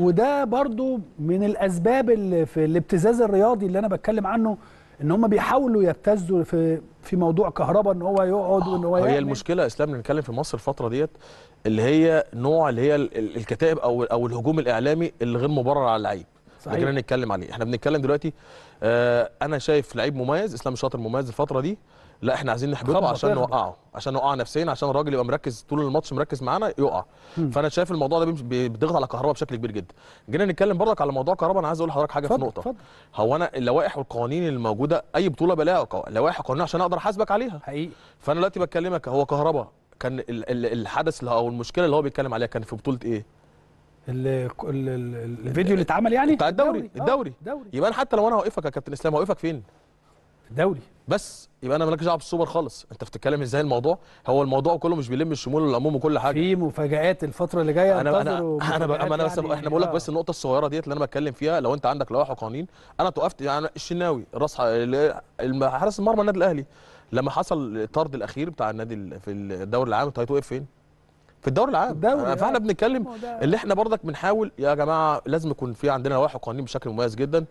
وده برضو من الاسباب اللي في الابتزاز الرياضي اللي انا بتكلم عنه ان هم بيحاولوا يبتزوا في في موضوع كهرباء ان هو يقعد وان هو هي المشكله المشكله اسلام بنتكلم في مصر الفتره ديت اللي هي نوع اللي هي الكتائب او او الهجوم الاعلامي اللي غير مبرر على اللعيب صحيح. لكن نتكلم عليه احنا بنتكلم دلوقتي آه انا شايف لعيب مميز اسلام شاطر مميز الفتره دي لا احنا عايزين نحبطه عشان نوقعه عشان نوقعه نفسيا عشان الراجل يبقى مركز طول الماتش مركز معانا يقع مم. فانا شايف الموضوع ده بيضغط على كهربا بشكل كبير جدا جينا نتكلم برضك على موضوع كهربا انا عايز اقول لحضرتك حاجه فضل في نقطه فضل. هو انا اللوائح والقوانين اللي موجوده اي بطوله بلاقي لوائح وقوانين عشان اقدر احاسبك عليها حقيقي فانا دلوقتي بكلمك هو كهربا كان الحدث او المشكله اللي هو بيتكلم عليها كان في بطوله ايه الفيديو اللي اتعمل يعني بتاع آه، الدوري الدوري, يبقى انا حتى لو انا هوقفك يا كابتن اسلام هوقفك فين الدوري بس يبقى انا مالكش دعوه بالسوبر خالص انت بتتكلم ازاي الموضوع هو الموضوع كله مش بيلم الشمول والعموم وكل حاجه في مفاجات الفتره اللي جايه انا انا انا بقى انا بس يعني احنا بقول لك آه. بس النقطه الصغيره ديت اللي انا بتكلم فيها لو انت عندك لوائح وقوانين انا توقفت يعني الشناوي راس حارس المرمى النادي الاهلي لما حصل الطرد الاخير بتاع النادي في الدوري العام انت هتوقف فين في الدوري العام الدوري فاحنا آه. بنتكلم اللي احنا برضك بنحاول يا جماعه لازم يكون في عندنا لوائح وقوانين بشكل مميز جدا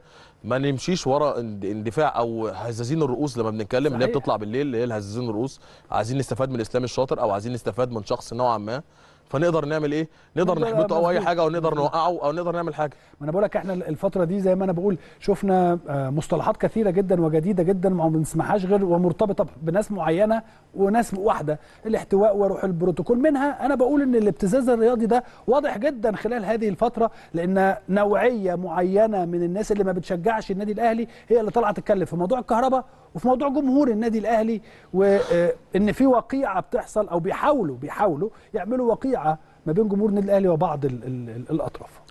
ما نمشيش ورا اندفاع او هزازين الرؤوس لما بنتكلم اللي هي بتطلع بالليل اللي هي الهزازين الرؤوس عايزين نستفاد من الاسلام الشاطر او عايزين نستفاد من شخص نوعا ما فنقدر نعمل ايه نقدر نحبطه او اي حاجه او نقدر نوقعه او نقدر نعمل حاجه ما انا بقول لك احنا الفتره دي زي ما انا بقول شفنا آه، مصطلحات كثيره جدا وجديده جدا ما بنسمعهاش غير ومرتبطه بناس معينه وناس واحده الاحتواء وروح البروتوكول منها انا بقول ان الابتزاز الرياضي ده واضح جدا خلال هذه الفتره لان نوعيه معينه من الناس اللي ما بتشجعش النادي الاهلي هي اللي طالعه تتكلم في موضوع الكهرباء وفي موضوع جمهور النادي الاهلي وان في وقيعه بتحصل او بيحاولوا بيحاولوا يعملوا وقيعه ما بين جمهور النادي الاهلي وبعض الـ الـ الاطراف